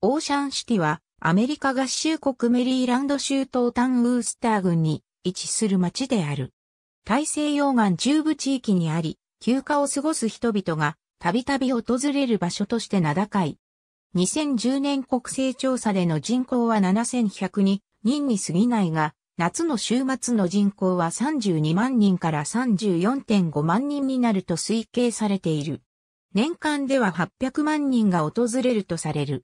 オーシャンシティは、アメリカ合衆国メリーランド州東端ウースター郡に位置する町である。大西洋岸中部地域にあり、休暇を過ごす人々が、たびたび訪れる場所として名高い。2010年国勢調査での人口は7102人に過ぎないが、夏の週末の人口は32万人から34.5万人になると推計されている。年間では800万人が訪れるとされる。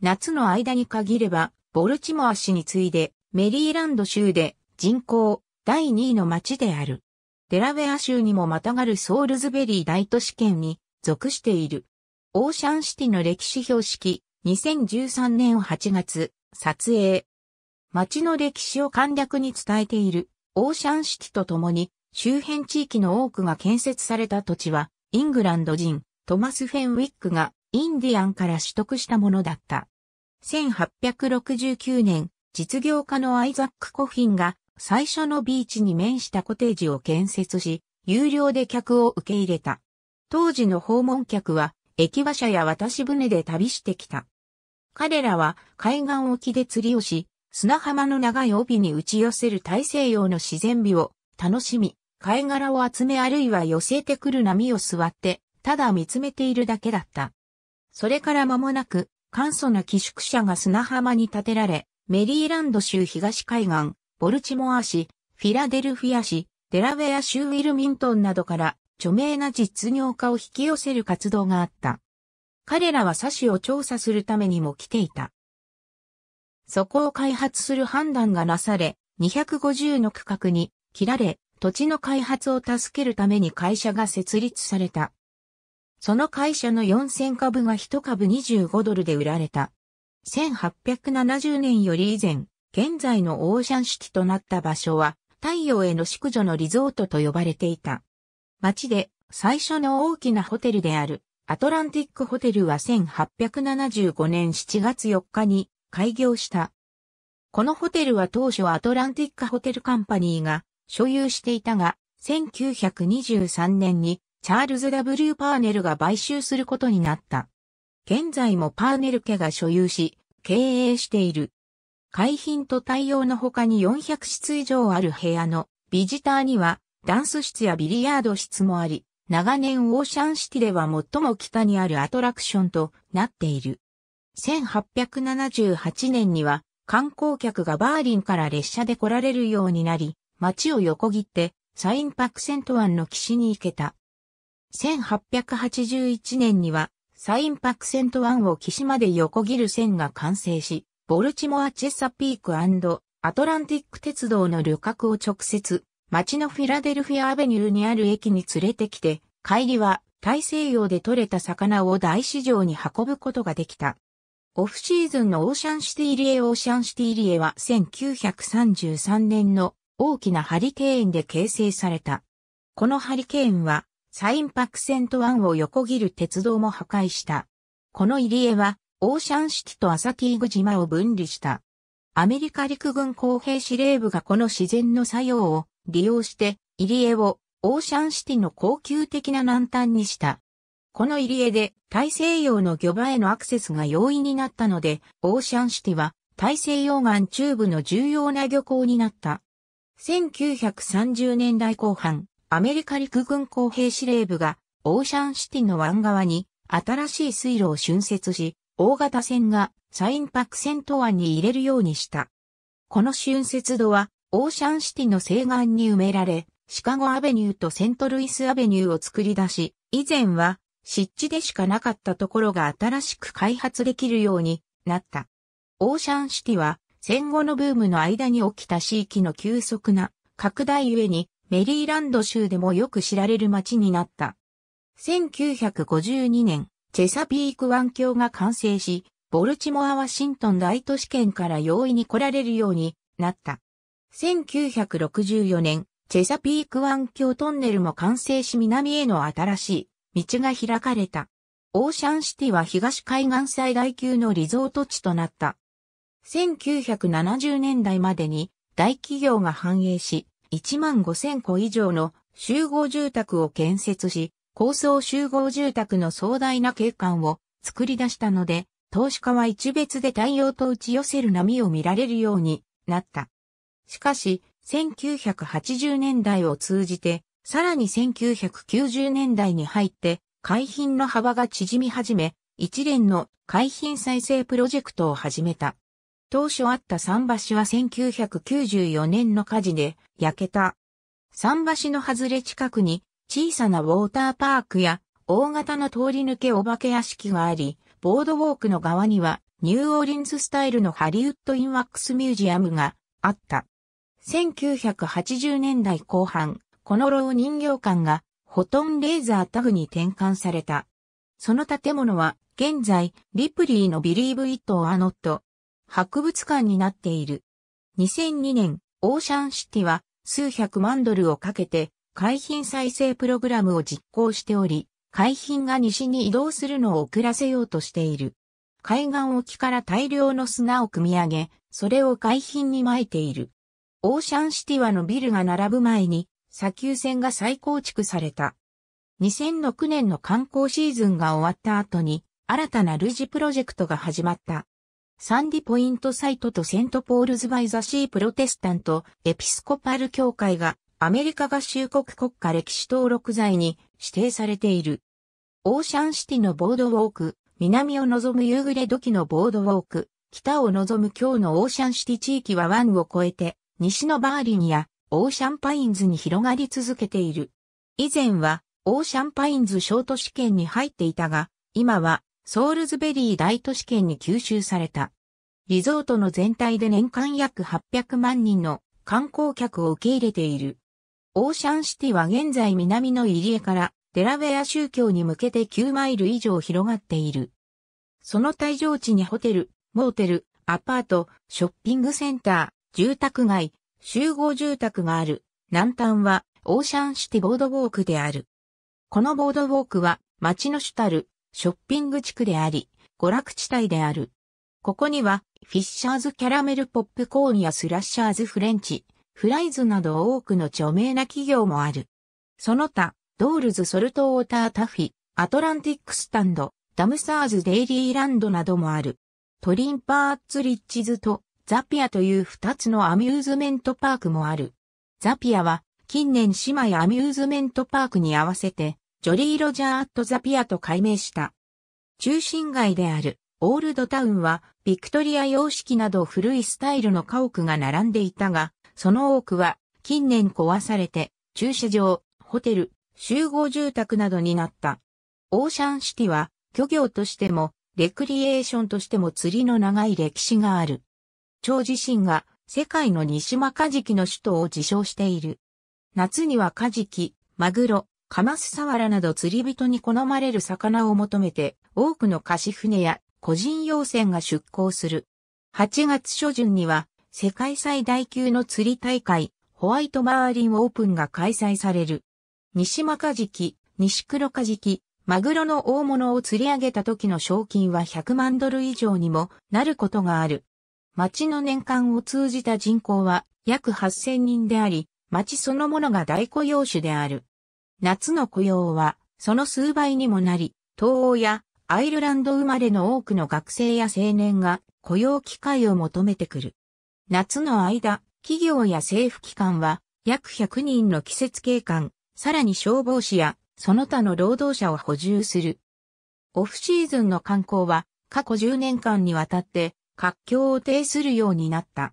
夏の間に限れば、ボルチモア市に次いで、メリーランド州で人口第2位の町である。デラウェア州にもまたがるソールズベリー大都市圏に属している。オーシャンシティの歴史標識、2013年8月、撮影。町の歴史を簡略に伝えている、オーシャンシティとともに、周辺地域の多くが建設された土地は、イングランド人、トマス・フェンウィックがインディアンから取得したものだった。1869年、実業家のアイザック・コフィンが最初のビーチに面したコテージを建設し、有料で客を受け入れた。当時の訪問客は、駅馬車や渡し船で旅してきた。彼らは海岸沖で釣りをし、砂浜の長い帯に打ち寄せる大西洋の自然美を楽しみ、貝殻を集めあるいは寄せてくる波を座って、ただ見つめているだけだった。それから間もなく、簡素な寄宿舎が砂浜に建てられ、メリーランド州東海岸、ボルチモア市、フィラデルフィア市、デラウェア州ウィルミントンなどから著名な実業家を引き寄せる活動があった。彼らはサシを調査するためにも来ていた。そこを開発する判断がなされ、250の区画に切られ、土地の開発を助けるために会社が設立された。その会社の4000株が1株25ドルで売られた。1870年より以前、現在のオーシャンシティとなった場所は、太陽への宿女のリゾートと呼ばれていた。町で最初の大きなホテルである、アトランティックホテルは1875年7月4日に開業した。このホテルは当初アトランティックホテルカンパニーが所有していたが、1923年にチャールズ W. パーネルが買収することになった。現在もパーネル家が所有し、経営している。海浜と対応の他に400室以上ある部屋のビジターにはダンス室やビリヤード室もあり、長年オーシャンシティでは最も北にあるアトラクションとなっている。1878年には観光客がバーリンから列車で来られるようになり、街を横切ってサインパクセントワンの岸に行けた。1881年には、サインパクセント1を岸まで横切る線が完成し、ボルチモア・チェサピークアトランティック鉄道の旅客を直接、街のフィラデルフィアアベニューにある駅に連れてきて、帰りは大西洋で獲れた魚を大市場に運ぶことができた。オフシーズンのオーシャンシティリエオーシャンシティリエは1933年の大きなハリケーンで形成された。このハリケーンはサインパクセント湾を横切る鉄道も破壊した。この入り江は、オーシャンシティとアサティーグ島を分離した。アメリカ陸軍工兵司令部がこの自然の作用を利用して、入り江をオーシャンシティの高級的な南端にした。この入り江で大西洋の魚場へのアクセスが容易になったので、オーシャンシティは大西洋岸中部の重要な漁港になった。1930年代後半、アメリカ陸軍工兵司令部がオーシャンシティの湾側に新しい水路を浚渫し、大型船がサインパクセント湾に入れるようにした。この浚渫度はオーシャンシティの西岸に埋められ、シカゴアベニューとセントルイスアベニューを作り出し、以前は湿地でしかなかったところが新しく開発できるようになった。オーシャンシティは戦後のブームの間に起きた地域の急速な拡大ゆえにメリーランド州でもよく知られる町になった。1952年、チェサピーク湾橋が完成し、ボルチモア・ワシントン大都市圏から容易に来られるようになった。1964年、チェサピーク湾橋トンネルも完成し南への新しい道が開かれた。オーシャンシティは東海岸最大級のリゾート地となった。1970年代までに大企業が繁栄し、1万5000戸以上の集合住宅を建設し、高層集合住宅の壮大な景観を作り出したので、投資家は一別で太陽と打ち寄せる波を見られるようになった。しかし、1980年代を通じて、さらに1990年代に入って、海浜の幅が縮み始め、一連の海浜再生プロジェクトを始めた。当初あった桟橋は1994年の火事で焼けた。桟橋の外れ近くに小さなウォーターパークや大型の通り抜けお化け屋敷があり、ボードウォークの側にはニューオーリンズスタイルのハリウッドインワックスミュージアムがあった。1980年代後半、この老人形館がフォトンレーザータグに転換された。その建物は現在、リプリーのビリーブ・イット・アノット博物館になっている。2002年、オーシャンシティは数百万ドルをかけて海浜再生プログラムを実行しており、海浜が西に移動するのを遅らせようとしている。海岸沖から大量の砂を汲み上げ、それを海浜に撒いている。オーシャンシティはのビルが並ぶ前に、砂丘船が再構築された。2006年の観光シーズンが終わった後に、新たな類似プロジェクトが始まった。サンディポイントサイトとセントポールズバイザシープロテスタントエピスコパル協会がアメリカ合衆国国家歴史登録財に指定されている。オーシャンシティのボードウォーク、南を望む夕暮れ時のボードウォーク、北を望む今日のオーシャンシティ地域は湾を越えて、西のバーリンやオーシャンパインズに広がり続けている。以前はオーシャンパインズ小都市圏に入っていたが、今はソールズベリー大都市圏に吸収された。リゾートの全体で年間約800万人の観光客を受け入れている。オーシャンシティは現在南の入江からデラウェア宗教に向けて9マイル以上広がっている。その対上地にホテル、モーテル、アパート、ショッピングセンター、住宅街、集合住宅がある。南端はオーシャンシティボードウォークである。このボードウォークは街の主たるショッピング地区であり、娯楽地帯である。ここには、フィッシャーズキャラメルポップコーンやスラッシャーズフレンチ、フライズなど多くの著名な企業もある。その他、ドールズソルトウォータータフィ、アトランティックスタンド、ダムサーズデイリーランドなどもある。トリンパーツリッチズとザピアという二つのアミューズメントパークもある。ザピアは近年姉妹アミューズメントパークに合わせてジョリー・ロジャー・アット・ザ・ピアと改名した。中心街であるオールドタウンは、ビクトリア様式など古いスタイルの家屋が並んでいたが、その多くは近年壊されて、駐車場、ホテル、集合住宅などになった。オーシャンシティは、漁業としても、レクリエーションとしても釣りの長い歴史がある。長自身が世界の西間カジキの首都を自称している。夏にはカジキ、マグロ、カマスサワラなど釣り人に好まれる魚を求めて、多くの貸し船や個人用船が出港する。8月初旬には、世界最大級の釣り大会、ホワイトマーリンオープンが開催される。西マカジキ、西黒カジキ、マグロの大物を釣り上げた時の賞金は100万ドル以上にもなることがある。町の年間を通じた人口は約8000人であり、町そのものが大雇用種である。夏の雇用は、その数倍にもなり、東欧やアイルランド生まれの多くの学生や青年が雇用機会を求めてくる。夏の間、企業や政府機関は約100人の季節警官、さらに消防士やその他の労働者を補充する。オフシーズンの観光は過去10年間にわたって活況を呈するようになった。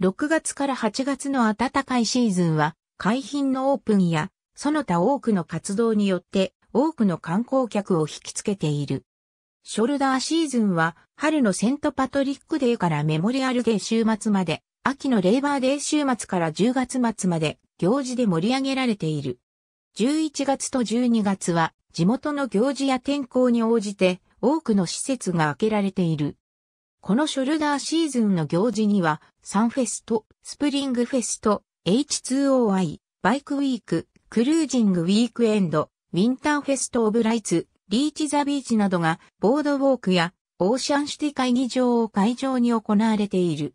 6月から8月の暖かいシーズンは海浜のオープンやその他多くの活動によって多くの観光客を引きつけている。ショルダーシーズンは春のセントパトリックデーからメモリアルデー週末まで、秋のレイバーデー週末から10月末まで行事で盛り上げられている。11月と12月は地元の行事や天候に応じて多くの施設が開けられている。このショルダーシーズンの行事には、サンフェスト、スプリングフェスト、H2OI、バイクウィーク、クルージングウィークエンド、ウィンターフェストオブライツ、リーチザビーチなどが、ボードウォークや、オーシャンシティ会議場を会場に行われている。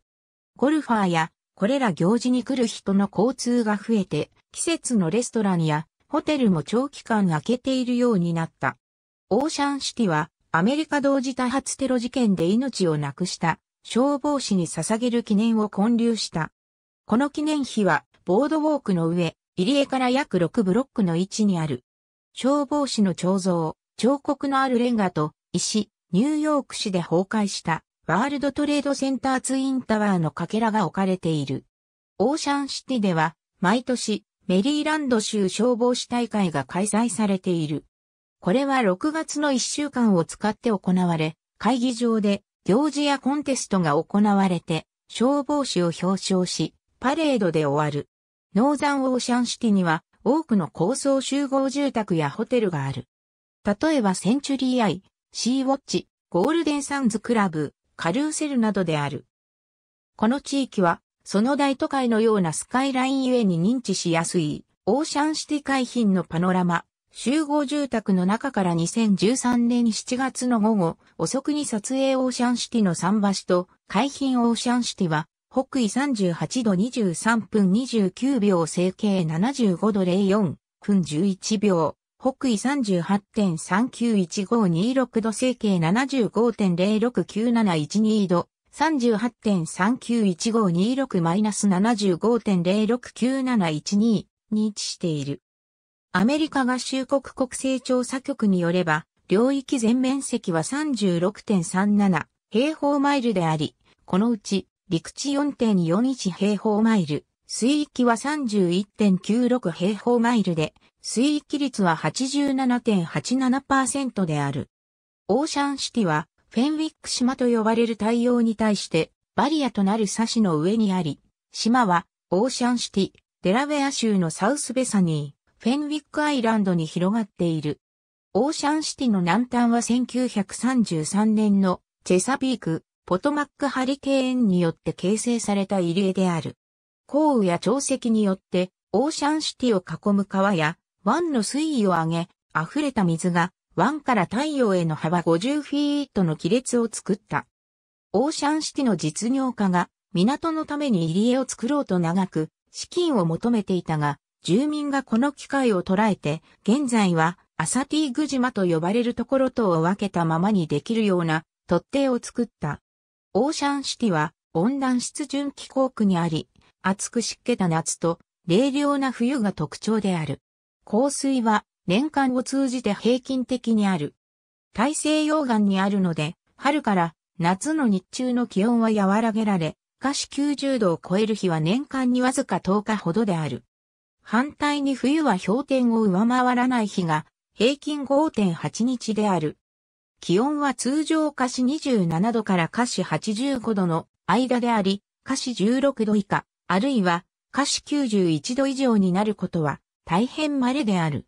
ゴルファーや、これら行事に来る人の交通が増えて、季節のレストランや、ホテルも長期間空けているようになった。オーシャンシティは、アメリカ同時多発テロ事件で命をなくした消防士に捧げる記念を建立した。この記念碑はボードウォークの上、入江から約6ブロックの位置にある、消防士の彫像、彫刻のあるレンガと石、ニューヨーク市で崩壊したワールドトレードセンターツインタワーのかけらが置かれている。オーシャンシティでは毎年メリーランド州消防士大会が開催されている。これは6月の1週間を使って行われ、会議場で行事やコンテストが行われて消防士を表彰し、パレードで終わる。ノーザンオーシャンシティには多くの高層集合住宅やホテルがある。例えばセンチュリーアイ、シーウォッチ、ゴールデンサンズクラブ、カルーセルなどである。この地域は、その大都会のようなスカイラインゆえに認知しやすい、オーシャンシティ海浜のパノラマ、集合住宅の中から2013年7月の午後、遅くに撮影オーシャンシティの桟橋と海浜オーシャンシティは北緯38度23分29秒、整形75度04分11秒、北緯38.391526度、整形75.069712度、38.391526-75.069712に位置している。アメリカ合衆国国勢調査局によれば、領域全面積は36.37平方マイルであり、このうち陸地4.41平方マイル、水域は31.96平方マイルで、水域率は87.87%である。オーシャンシティは、フェンウィック島と呼ばれる太陽に対して、バリアとなるサシの上にあり、島は、オーシャンシティ、デラウェア州のサウスベサニー、フェンウィックアイランドに広がっている。オーシャンシティの南端は1933年のチェサピーク、ポトマックハリケーンによって形成された入り江である。降雨や潮汐によってオーシャンシティを囲む川や湾の水位を上げ、溢れた水が湾から太陽への幅50フィートの亀裂を作った。オーシャンシティの実業家が港のために入り江を作ろうと長く資金を求めていたが、住民がこの機会を捉えて、現在はアサティーグ島と呼ばれるところとを分けたままにできるような突堤を作った。オーシャンシティは温暖湿潤気候区にあり、暑く湿気た夏と冷涼な冬が特徴である。降水は年間を通じて平均的にある。大西洋岸にあるので、春から夏の日中の気温は和らげられ、下氏90度を超える日は年間にわずか10日ほどである。反対に冬は氷点を上回らない日が平均5.8日である。気温は通常華氏27度から華氏85度の間であり、華氏16度以下、あるいは華氏91度以上になることは大変稀である。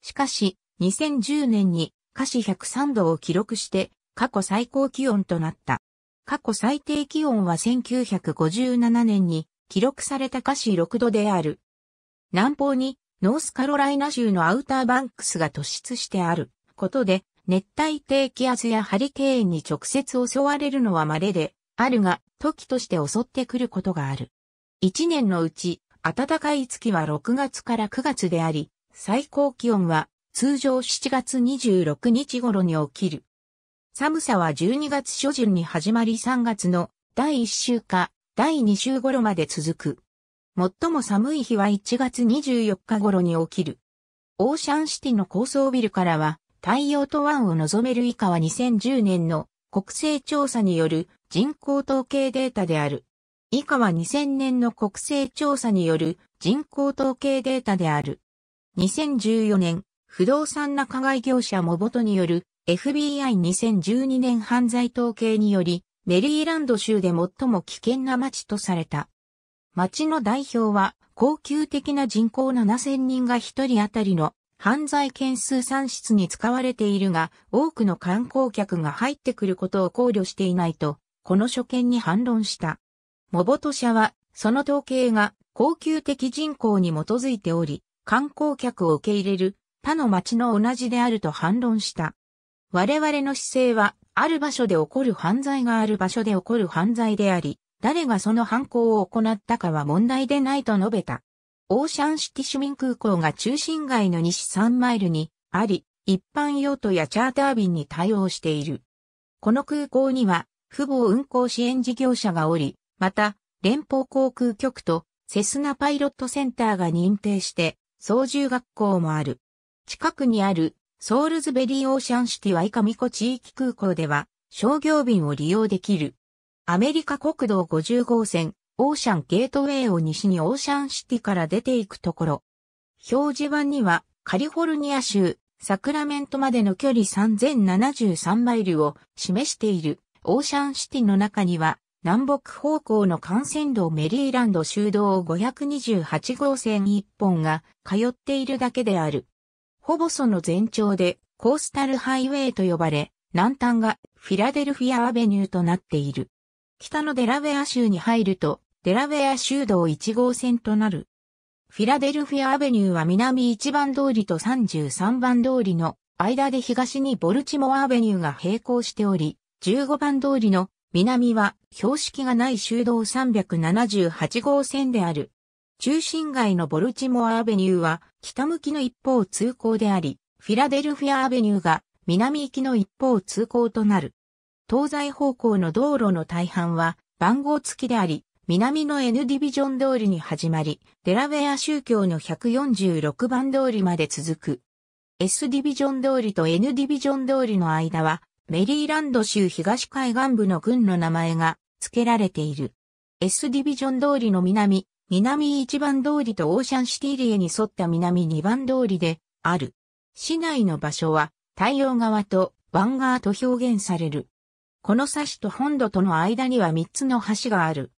しかし、2010年に華氏103度を記録して過去最高気温となった。過去最低気温は1957年に記録された華氏6度である。南方にノースカロライナ州のアウターバンクスが突出してあることで熱帯低気圧やハリケーンに直接襲われるのは稀で、あるが、時として襲ってくることがある。一年のうち、暖かい月は6月から9月であり、最高気温は通常7月26日頃に起きる。寒さは12月初旬に始まり3月の第1週か第2週頃まで続く。最も寒い日は1月24日頃に起きる。オーシャンシティの高層ビルからは太陽と湾を望める以下は2010年の国勢調査による人口統計データである。以下は2000年の国勢調査による人口統計データである。2014年、不動産な加害業者もボトによる FBI2012 年犯罪統計により、メリーランド州で最も危険な街とされた。街の代表は、高級的な人口7000人が1人当たりの犯罪件数算出に使われているが、多くの観光客が入ってくることを考慮していないと、この所見に反論した。モボト社は、その統計が恒久的人口に基づいており、観光客を受け入れる他の町の同じであると反論した。我々の姿勢は、ある場所で起こる犯罪がある場所で起こる犯罪であり、誰がその犯行を行ったかは問題でないと述べた。オーシャンシティ市民空港が中心街の西3マイルにあり、一般用途やチャーター便に対応している。この空港には、父母運航支援事業者がおり、また、連邦航空局とセスナパイロットセンターが認定して、操縦学校もある。近くにあるソールズベリーオーシャンシティワイカミコ地域空港では商業便を利用できる。アメリカ国道50号線オーシャンゲートウェイを西にオーシャンシティから出ていくところ。表示板にはカリフォルニア州、サクラメントまでの距離3073マイルを示しているオーシャンシティの中には南北方向の幹線道メリーランド州道528号線1本が通っているだけである。ほぼその全長でコースタルハイウェイと呼ばれ、南端がフィラデルフィアアベニューとなっている。北のデラウェア州に入ると、デラウェア州道1号線となる。フィラデルフィアアベニューは南1番通りと33番通りの間で東にボルチモアアベニューが並行しており、15番通りの南は標識がない州道378号線である。中心街のボルチモアアベニューは北向きの一方通行であり、フィラデルフィアアベニューが南行きの一方通行となる。東西方向の道路の大半は番号付きであり、南の N ディビジョン通りに始まり、デラウェア宗教の146番通りまで続く。S ディビジョン通りと N ディビジョン通りの間は、メリーランド州東海岸部の郡の名前が付けられている。S ディビジョン通りの南、南1番通りとオーシャンシティリエに沿った南2番通りである。市内の場所は太陽側と湾側と表現される。この差しと本土との間には3つの橋がある。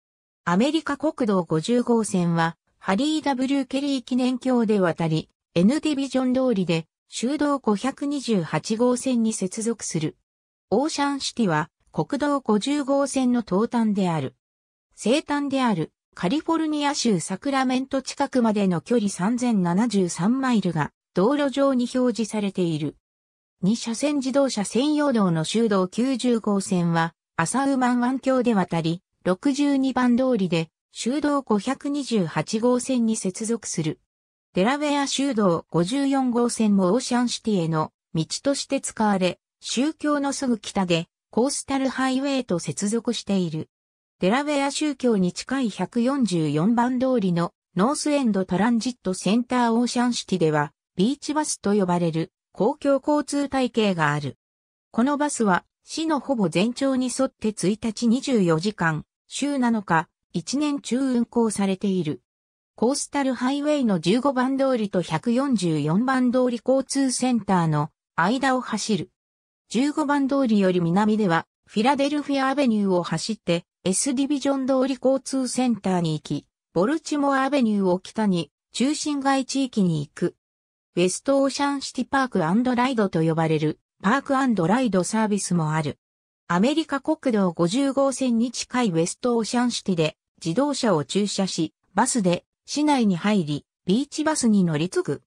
アメリカ国道50号線は、ハリー・ W・ ケリー記念橋で渡り、N ディビジョン通りで、修道528号線に接続する。オーシャンシティは、国道50号線の東端である。西端である、カリフォルニア州サクラメント近くまでの距離3073マイルが、道路上に表示されている。2車線自動車専用道の修道90号線は、アサウマン湾橋で渡り、62番通りで、修道528号線に接続する。デラウェア修道54号線もオーシャンシティへの道として使われ、宗教のすぐ北でコースタルハイウェイと接続している。デラウェア宗教に近い144番通りのノースエンドトランジットセンターオーシャンシティではビーチバスと呼ばれる公共交通体系がある。このバスは市のほぼ全長に沿って1日24時間週7日、1年中運行されている。コースタルハイウェイの15番通りと144番通り交通センターの間を走る。15番通りより南では、フィラデルフィアアベニューを走って、S ディビジョン通り交通センターに行き、ボルチモアアベニューを北に、中心街地域に行く。ウェストオーシャンシティパークライドと呼ばれる、パークライドサービスもある。アメリカ国道50号線に近いウェストオーシャンシティで自動車を駐車し、バスで市内に入り、ビーチバスに乗り継ぐ。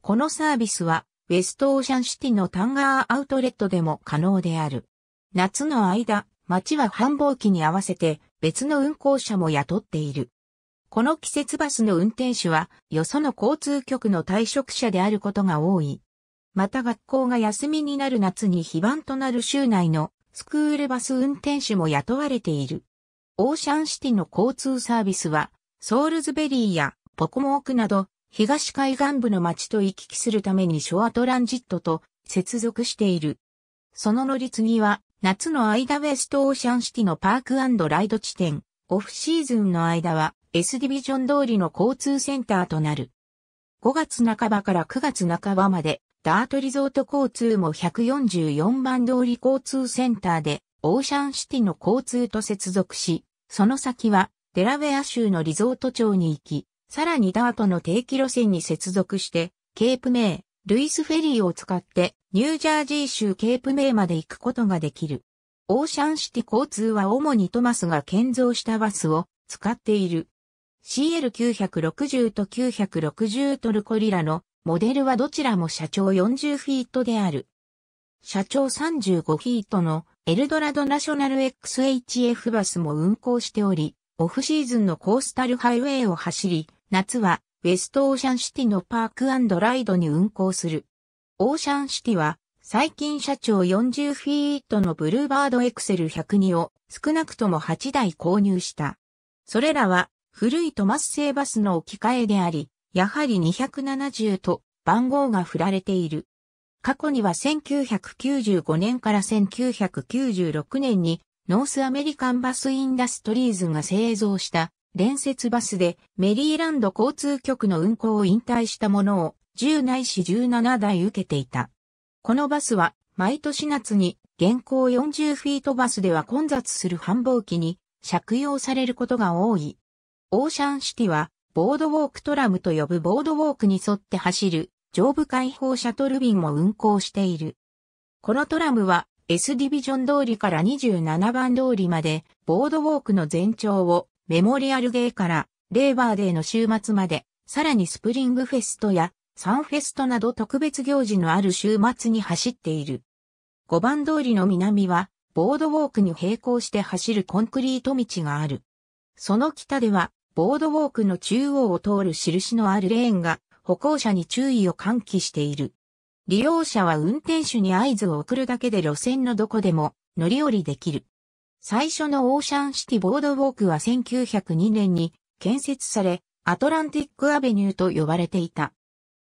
このサービスは、ウェストオーシャンシティのタンガーアウトレットでも可能である。夏の間、街は繁忙期に合わせて別の運行者も雇っている。この季節バスの運転手は、よその交通局の退職者であることが多い。また学校が休みになる夏に非番となる州内のスクールバス運転手も雇われている。オーシャンシティの交通サービスは、ソールズベリーやポコモークなど、東海岸部の町と行き来するためにショアトランジットと接続している。その乗り継ぎは、夏の間ウェストオーシャンシティのパークライド地点、オフシーズンの間は S ディビジョン通りの交通センターとなる。5月半ばから9月半ばまでダートリゾート交通も144番通り交通センターでオーシャンシティの交通と接続し、その先はデラウェア州のリゾート町に行き、さらにダートの定期路線に接続して、ケープメイ、ルイスフェリーを使ってニュージャージー州ケープメイまで行くことができる。オーシャンシティ交通は主にトマスが建造したバスを使っている。CL960 と960トルコリラのモデルはどちらも社長40フィートである。社長35フィートのエルドラドナショナル XHF バスも運行しており、オフシーズンのコースタルハイウェイを走り、夏はウェストオーシャンシティのパークライドに運行する。オーシャンシティは最近社長40フィートのブルーバードエクセル102を少なくとも8台購入した。それらは古いトマス製バスの置き換えであり、やはり270と番号が振られている。過去には1995年から1996年にノースアメリカンバスインダストリーズが製造した連接バスでメリーランド交通局の運行を引退したものを10ないし17台受けていた。このバスは毎年夏に現行40フィートバスでは混雑する繁忙期に借用されることが多い。オーシャンシティはボードウォークトラムと呼ぶボードウォークに沿って走る上部開放シャトル便も運行している。このトラムは S ディビジョン通りから27番通りまでボードウォークの全長をメモリアルゲーからレーバーデーの週末まで、さらにスプリングフェストやサンフェストなど特別行事のある週末に走っている。5番通りの南はボードウォークに並行して走るコンクリート道がある。その北ではボードウォークの中央を通る印のあるレーンが歩行者に注意を喚起している。利用者は運転手に合図を送るだけで路線のどこでも乗り降りできる。最初のオーシャンシティボードウォークは1902年に建設され、アトランティックアベニューと呼ばれていた。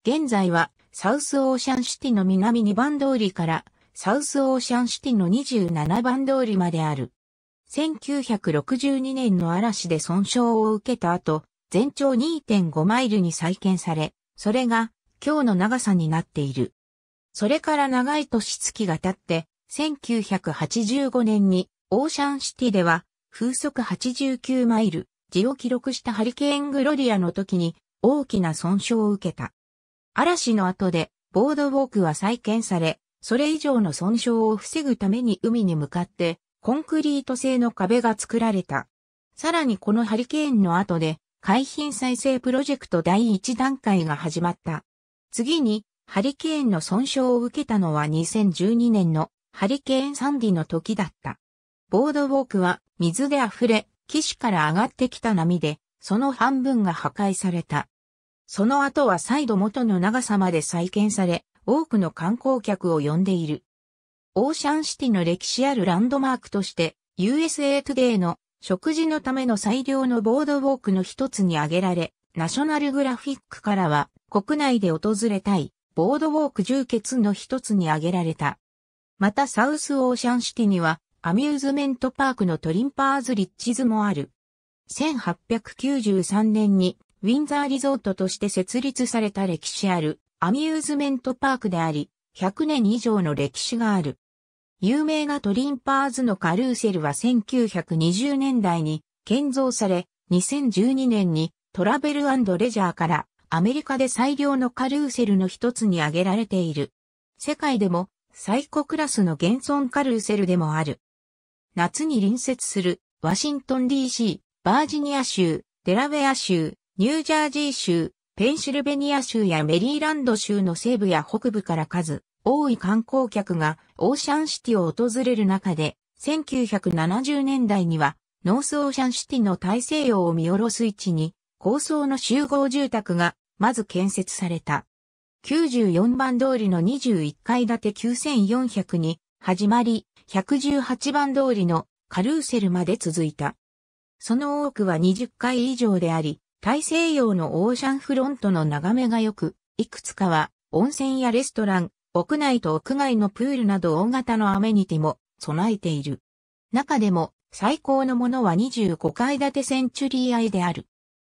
現在はサウスオーシャンシティの南2番通りからサウスオーシャンシティの27番通りまである。1962年の嵐で損傷を受けた後、全長2.5マイルに再建され、それが今日の長さになっている。それから長い年月が経って、1985年にオーシャンシティでは風速89マイル、字を記録したハリケーングロリアの時に大きな損傷を受けた。嵐の後でボードウォークは再建され、それ以上の損傷を防ぐために海に向かってコンクリート製の壁が作られた。さらにこのハリケーンの後で、海浜再生プロジェクト第1段階が始まった。次に、ハリケーンの損傷を受けたのは2012年のハリケーンサンディの時だった。ボードウォークは水で溢れ、岸から上がってきた波で、その半分が破壊された。その後は再度元の長さまで再建され、多くの観光客を呼んでいる。オーシャンシティの歴史あるランドマークとして、USA Today の食事のための最良のボードウォークの一つに挙げられ、ナショナルグラフィックからは国内で訪れたいボードウォーク充血の一つに挙げられた。またサウスオーシャンシティにはアミューズメントパークのトリンパーズリッチズもある。1893年にウィンザーリゾートとして設立された歴史あるアミューズメントパークであり、100年以上の歴史がある。有名なトリンパーズのカルーセルは1920年代に建造され、2012年にトラベルレジャーからアメリカで最良のカルーセルの一つに挙げられている。世界でも最古クラスの現存カルーセルでもある。夏に隣接するワシントン DC、バージニア州、デラウェア州、ニュージャージー州、ペンシルベニア州やメリーランド州の西部や北部から数多い観光客がオーシャンシティを訪れる中で、1970年代にはノースオーシャンシティの大西洋を見下ろす位置に高層の集合住宅がまず建設された。94番通りの21階建て9400に始まり、118番通りのカルーセルまで続いた。その多くは20階以上であり、大西洋のオーシャンフロントの眺めが良く、いくつかは温泉やレストラン、屋内と屋外のプールなど大型のアメニティも備えている。中でも最高のものは25階建てセンチュリーアイである。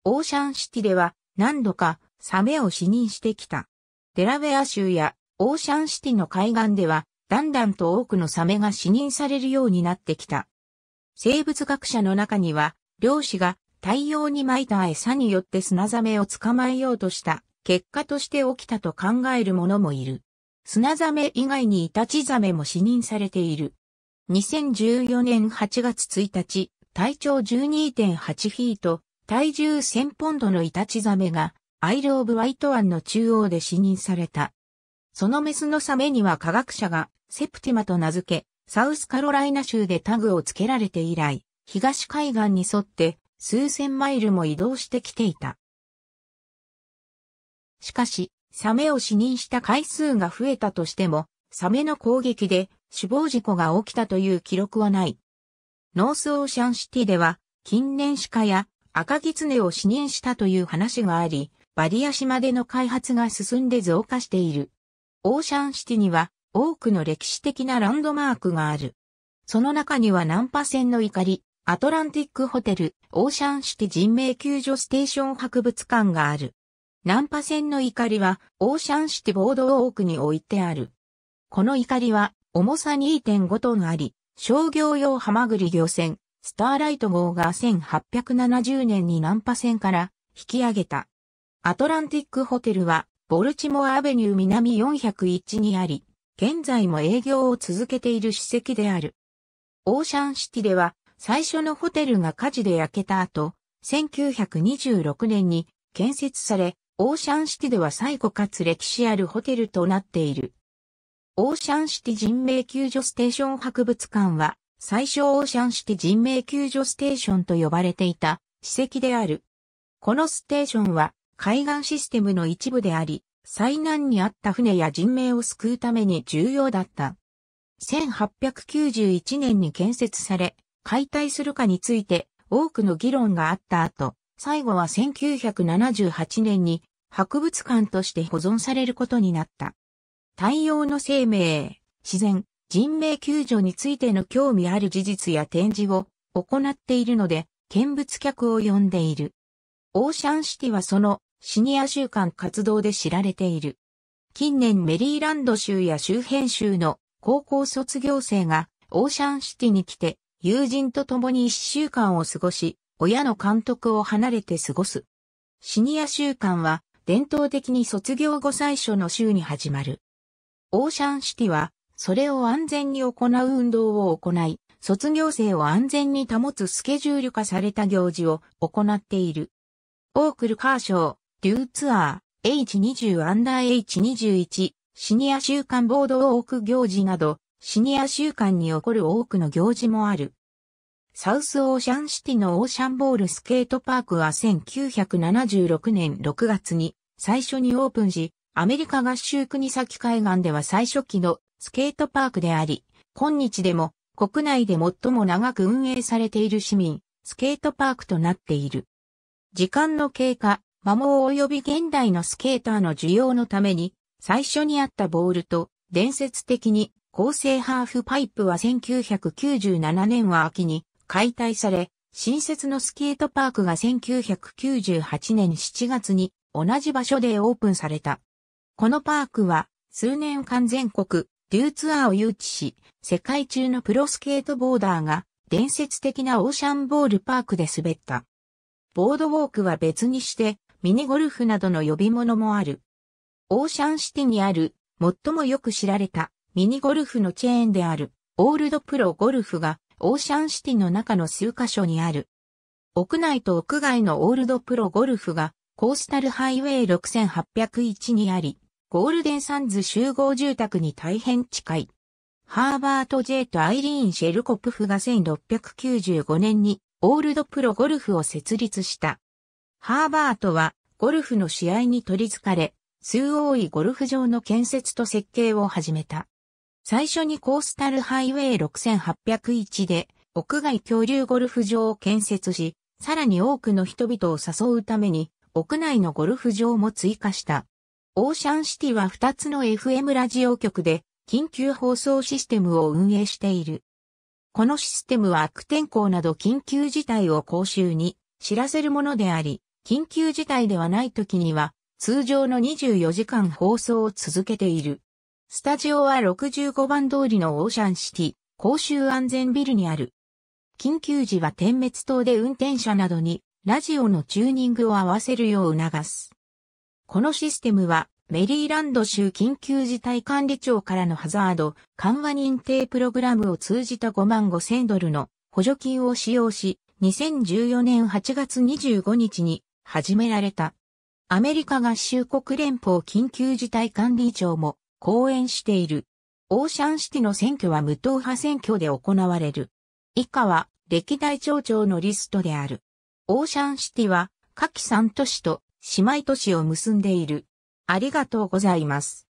オーシャンシティでは何度かサメを視認してきた。デラウェア州やオーシャンシティの海岸ではだんだんと多くのサメが視認されるようになってきた。生物学者の中には、漁師が太陽に撒いた餌によって砂ザメを捕まえようとした結果として起きたと考える者もいる。砂ザメ以外にイタチザメも死認されている。2014年8月1日、体長12.8フィート、体重1000ポンドのイタチザメが、アイル・オブ・ワイト湾の中央で死認された。そのメスのサメには科学者が、セプティマと名付け、サウスカロライナ州でタグを付けられて以来、東海岸に沿って数千マイルも移動してきていた。しかし、サメを死認した回数が増えたとしても、サメの攻撃で死亡事故が起きたという記録はない。ノースオーシャンシティでは、近年鹿や赤狐を死認したという話があり、バリア島での開発が進んで増加している。オーシャンシティには多くの歴史的なランドマークがある。その中にはナンパ船の怒り、アトランティックホテル、オーシャンシティ人命救助ステーション博物館がある。ナンパ船の怒りは、オーシャンシティボードを奥に置いてある。この怒りは、重さ2.5トンあり、商業用ハマグリ漁船、スターライト号が1870年にナンパ船から引き上げた。アトランティックホテルは、ボルチモアアベニュー南401にあり、現在も営業を続けている史跡である。オーシャンシティでは、最初のホテルが火事で焼けた後、1926年に建設され、オーシャンシティでは最古かつ歴史あるホテルとなっている。オーシャンシティ人命救助ステーション博物館は、最初オーシャンシティ人命救助ステーションと呼ばれていた史跡である。このステーションは海岸システムの一部であり、災難に遭った船や人命を救うために重要だった。1891年に建設され、解体するかについて多くの議論があった後、最後は1978年に博物館として保存されることになった。太陽の生命、自然、人命救助についての興味ある事実や展示を行っているので、見物客を呼んでいる。オーシャンシティはそのシニア週間活動で知られている。近年メリーランド州や周辺州の高校卒業生がオーシャンシティに来て友人と共に一週間を過ごし、親の監督を離れて過ごす。シニア週間は、伝統的に卒業後最初の週に始まる。オーシャンシティは、それを安全に行う運動を行い、卒業生を安全に保つスケジュール化された行事を行っている。オークルカーショー、デューツアー、H20 アンダー H21、シニア週間ボードをーク行事など、シニア週間に起こる多くの行事もある。サウスオーシャンシティのオーシャンボールスケートパークは1976年6月に最初にオープンし、アメリカ合衆国先海岸では最初期のスケートパークであり、今日でも国内で最も長く運営されている市民、スケートパークとなっている。時間の経過、摩耗及び現代のスケーターの需要のために、最初にあったボールと、伝説的に構成ハーフパイプは1997年は秋に解体され、新設のスケートパークが1998年7月に同じ場所でオープンされた。このパークは数年間全国デューツアーを誘致し、世界中のプロスケートボーダーが伝説的なオーシャンボールパークで滑った。ボードウォークは別にして、ミニゴルフなどの呼び物もある。オーシャンシティにある、最もよく知られたミニゴルフのチェーンである、オールドプロゴルフが、オーシャンシティの中の数箇所にある。屋内と屋外のオールドプロゴルフが、コースタルハイウェイ6801にあり、ゴールデンサンズ集合住宅に大変近い。ハーバート・ジェイとアイリーン・シェルコプフが1695年にオールドプロゴルフを設立した。ハーバートはゴルフの試合に取り憑かれ、数多いゴルフ場の建設と設計を始めた。最初にコースタルハイウェイ6801で屋外恐竜ゴルフ場を建設し、さらに多くの人々を誘うために屋内のゴルフ場も追加した。オーシャンシティは2つの FM ラジオ局で緊急放送システムを運営している。このシステムは悪天候など緊急事態を公衆に知らせるものであり、緊急事態ではない時には通常の24時間放送を続けている。スタジオは65番通りのオーシャンシティ、公衆安全ビルにある。緊急時は点滅灯で運転者などにラジオのチューニングを合わせるよう促す。このシステムはメリーランド州緊急事態管理庁からのハザード緩和認定プログラムを通じた5万5千ドルの補助金を使用し、2014年8月25日に始められた。アメリカ合衆国連邦緊急事態管理庁も講演している。オーシャンシティの選挙は無党派選挙で行われる。以下は歴代町長のリストである。オーシャンシティは下記3都市と姉妹都市を結んでいる。ありがとうございます。